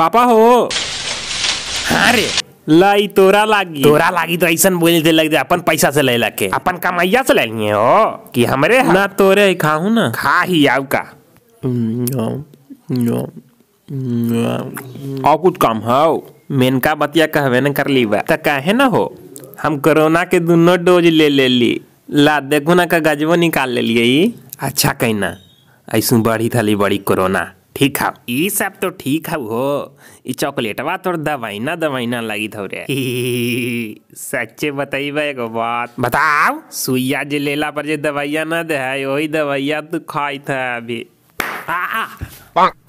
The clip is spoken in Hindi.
पापा हो हाँ रे लाई तोरा लागी तोरा लागी तो ऐसा बोल दे लग दे अपन पैसा से ले लके अपन कमैया से ले लिए हो कि हमरे हाँ। ना तोरे खाहू ना खा ही आऊ का और कुछ काम हो मेनका बतिया कहवे न कर ली बा तो कहे ना हो हम कोरोना के दोनों डोज ले ले ली ला देखो ना का गजबो निकाल ले लिए अच्छा कहीं ना ऐसा बढ़ी थाली बड़ी कोरोना ठीक हव ई सब तो ठीक हव हो ई चॉकलेटवा तोर दवाइना दवाइना लगी थो रे सच्चे बताइबा एगो बात बताओ सुइया जे लेला पर जे दवाइया ना दे है वही दवाइया तू खाई था अभी आ, आ,